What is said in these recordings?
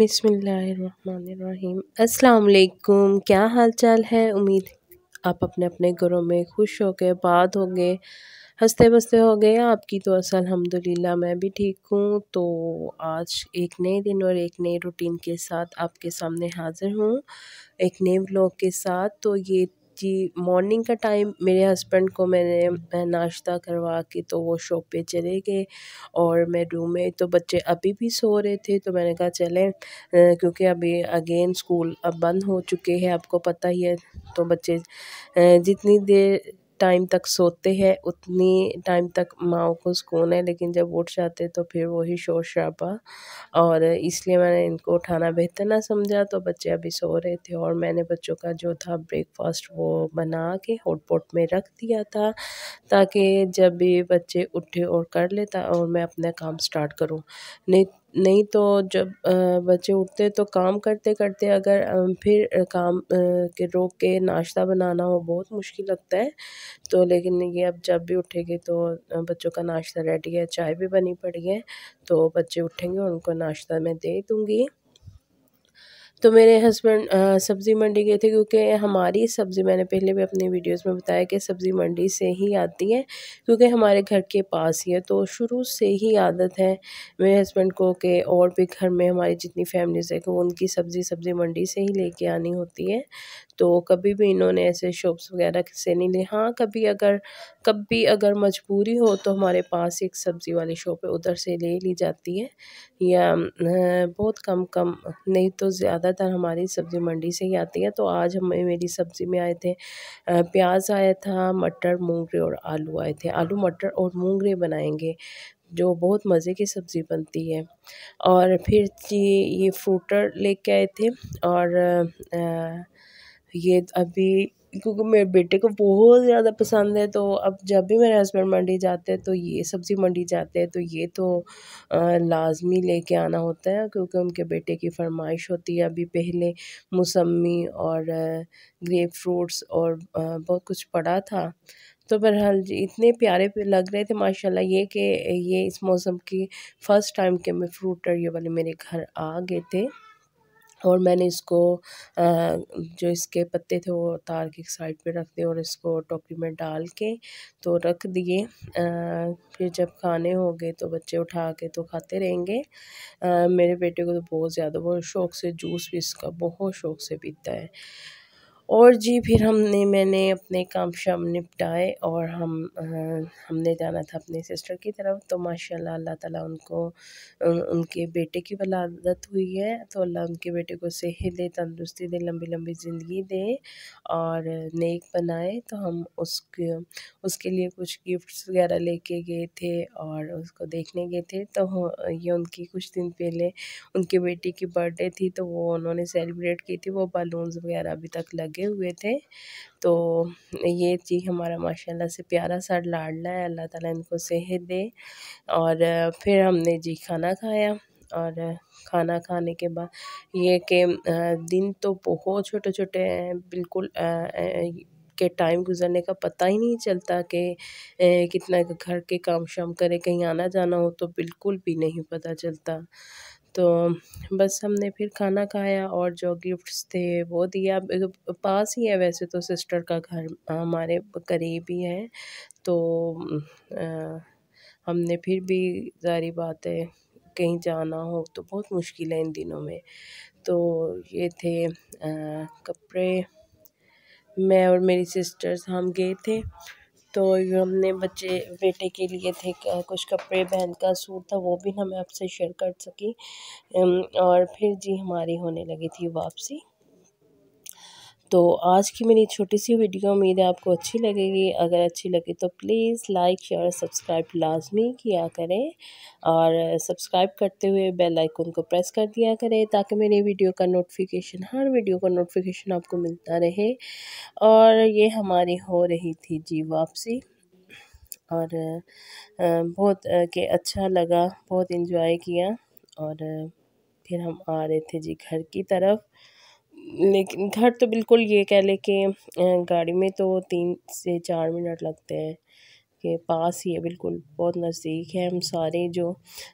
बिसमीम अलकुम क्या हाल चाल है उम्मीद आप अपने अपने घरों में खुश हो गए बात हो गए हंसते बसते हो गए आपकी तो असल अलहमदिल्ला मैं भी ठीक हूँ तो आज एक नए दिन और एक नए रूटीन के साथ आपके सामने हाज़िर हूँ एक नए व्लॉग के साथ तो ये जी मॉर्निंग का टाइम मेरे हस्बैंड को मैंने नाश्ता करवा के तो वो शॉप पे चले गए और मैं रूम में तो बच्चे अभी भी सो रहे थे तो मैंने कहा चलें क्योंकि अभी अगेन स्कूल अब बंद हो चुके हैं आपको पता ही है तो बच्चे जितनी देर टाइम तक सोते हैं उतनी टाइम तक माओ को सुकून है लेकिन जब उठ जाते तो फिर वही शोर शराबा और इसलिए मैंने इनको उठाना बेहतर ना समझा तो बच्चे अभी सो रहे थे और मैंने बच्चों का जो था ब्रेकफास्ट वो बना के हॉटपॉट में रख दिया था ताकि जब भी बच्चे उठे और कर लेता और मैं अपना काम स्टार्ट करूँ नहीं नहीं तो जब बच्चे उठते तो काम करते करते अगर फिर काम के रोक के नाश्ता बनाना हो बहुत मुश्किल लगता है तो लेकिन ये अब जब भी उठेंगे तो बच्चों का नाश्ता रेडी है चाय भी बनी पड़ी है तो बच्चे उठेंगे उनको नाश्ता मैं दे दूँगी तो मेरे हस्बैंड सब्ज़ी मंडी गए थे क्योंकि हमारी सब्ज़ी मैंने पहले भी अपने वीडियोस में बताया कि सब्ज़ी मंडी से ही आती है क्योंकि हमारे घर के पास ही है तो शुरू से ही आदत है मेरे हस्बैंड को कि और भी घर में हमारी जितनी फैमिलीज़ है कि उनकी सब्ज़ी सब्ज़ी मंडी से ही लेके आनी होती है तो कभी भी इन्होंने ऐसे शॉप्स वगैरह से नहीं लिए हाँ कभी अगर कभी अगर मजबूरी हो तो हमारे पास एक सब्ज़ी वाली शॉप है उधर से ले ली जाती है या बहुत कम कम नहीं तो ज़्यादातर हमारी सब्ज़ी मंडी से ही आती है तो आज हमें मेरी सब्ज़ी में आए थे प्याज आया था मटर मूंगरे और आलू आए थे आलू मटर और मूंगरे बनाएंगे जो बहुत मज़े की सब्ज़ी बनती है और फिर ये फ्रूटर लेके आए थे और आ, ये अभी क्योंकि मेरे बेटे को बहुत ज़्यादा पसंद है तो अब जब भी मेरे हस्बैंड मंडी जाते हैं तो ये सब्ज़ी मंडी जाते हैं तो ये तो लाजमी लेके आना होता है क्योंकि उनके बेटे की फरमाइश होती है अभी पहले मौसमी और ग्रेप फ्रूट्स और बहुत कुछ पड़ा था तो बहरहाल जी इतने प्यारे लग रहे थे माशाल्लाह ये कि ये इस मौसम की फ़र्स्ट टाइम के मैं फ्रूट और ये वाले मेरे घर आ गए थे और मैंने इसको जो इसके पत्ते थे वो तार के साइड पे रख दिए और इसको टोकरी में डाल के तो रख दिए फिर जब खाने हो गए तो बच्चे उठा के तो खाते रहेंगे मेरे बेटे को तो बहुत ज़्यादा बहुत शौक़ से जूस भी इसका बहुत शौक़ से पीता है और जी फिर हमने मैंने अपने काम शाम निपटाए और हम हमने जाना था अपने सिस्टर की तरफ तो माशाल्लाह अल्लाह ताला उनको उन, उनके बेटे की वलादत हुई है तो अल्लाह उनके बेटे को सेहत दे तंदुरुस्ती दे लंबी लंबी ज़िंदगी दे और नेक बनाए तो हम उसके उसके लिए कुछ गिफ्ट्स वगैरह लेके गए थे और उसको देखने गए थे तो ये उनकी कुछ दिन पहले उनके बेटी की बर्थडे थी तो वो उन्होंने सेलिब्रेट की थी वो बलून्स वगैरह अभी तक लगे रखे हुए थे तो ये जी हमारा माशाल्लाह से प्यारा सा लाडला है अल्लाह ताला इनको सेहत दे और फिर हमने जी खाना खाया और खाना खाने के बाद ये कि दिन तो बहुत छोटे छोटे हैं बिल्कुल के टाइम गुजरने का पता ही नहीं चलता कि कितना घर के काम शाम करे कहीं आना जाना हो तो बिल्कुल भी नहीं पता चलता तो बस हमने फिर खाना खाया और जो गिफ्ट्स थे वो दिया पास ही है वैसे तो सिस्टर का घर हमारे करीब ही है तो आ, हमने फिर भी सारी बात है कहीं जाना हो तो बहुत मुश्किल है इन दिनों में तो ये थे आ, कपड़े मैं और मेरी सिस्टर्स हम गए थे तो हमने बच्चे बेटे के लिए थे कुछ कपड़े बहन का सूट था वो भी ना मैं आपसे शेयर कर सकी और फिर जी हमारी होने लगी थी वापसी तो आज की मेरी छोटी सी वीडियो उम्मीद है आपको अच्छी लगेगी अगर अच्छी लगी तो प्लीज़ लाइक शेयर सब्सक्राइब लाजमी किया करें और सब्सक्राइब करते हुए बेल आइकन को प्रेस कर दिया करें ताकि मेरी वीडियो का नोटिफिकेशन हर वीडियो का नोटिफिकेशन आपको मिलता रहे और ये हमारी हो रही थी जी वापसी और बहुत के अच्छा लगा बहुत इन्जॉय किया और फिर हम आ रहे थे जी घर की तरफ लेकिन घर तो बिल्कुल ये कह लें कि गाड़ी में तो तीन से चार मिनट लगते हैं के पास ही है बिल्कुल बहुत नज़दीक है हम सारे जो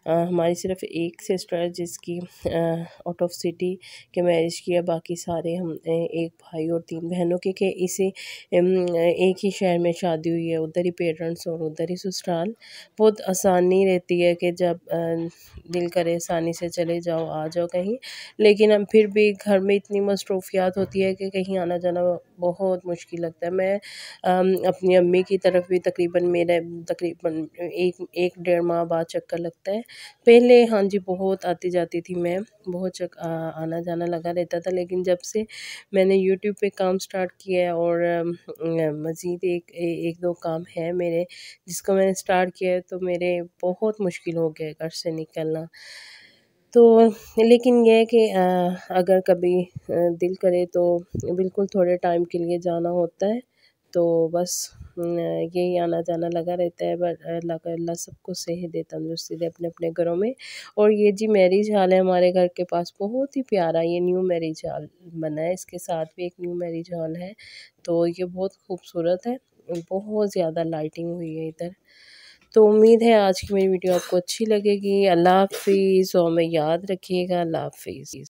आ, हमारी सिर्फ एक सिस्टर जिसकी आउट ऑफ सिटी के मैरिज किया बाकी सारे हम एक भाई और तीन बहनों के, के इसी एक ही शहर में शादी हुई है उधर ही पेरेंट्स और उधर ही ससुराल बहुत आसानी रहती है कि जब आ, दिल करे आसानी से चले जाओ आ जाओ कहीं लेकिन हम फिर भी घर में इतनी मसरूफियात होती है कि कहीं आना जाना बहुत मुश्किल लगता है मैं अपनी अम्मी की तरफ भी तकरीबन मेरे तकरीबन एक एक डेढ़ माह बाद चक्कर लगता है पहले हाँ जी बहुत आती जाती थी मैं बहुत चक आना जाना लगा रहता था लेकिन जब से मैंने यूट्यूब पे काम स्टार्ट किया है और मज़ीद एक एक दो काम है मेरे जिसको मैंने स्टार्ट किया है तो मेरे बहुत मुश्किल हो गया घर से निकलना तो लेकिन यह है कि अगर कभी दिल करे तो बिल्कुल थोड़े टाइम के लिए जाना होता है तो बस यही आना जाना लगा रहता है बट अल्लाह अल्लाह सबको सेहत दे तंदुरुस्ती दे अपने अपने घरों में और ये जी मैरिज हॉल है हमारे घर के पास बहुत ही प्यारा ये न्यू मैरिज हॉल बना है इसके साथ भी एक न्यू मैरिज हॉल है तो ये बहुत खूबसूरत है बहुत ज़्यादा लाइटिंग हुई है इधर तो उम्मीद है आज की मेरी वीडियो आपको अच्छी लगेगी अल्लाह हाफिज़ और मैं याद रखिएगा अल्लाह हाफिज़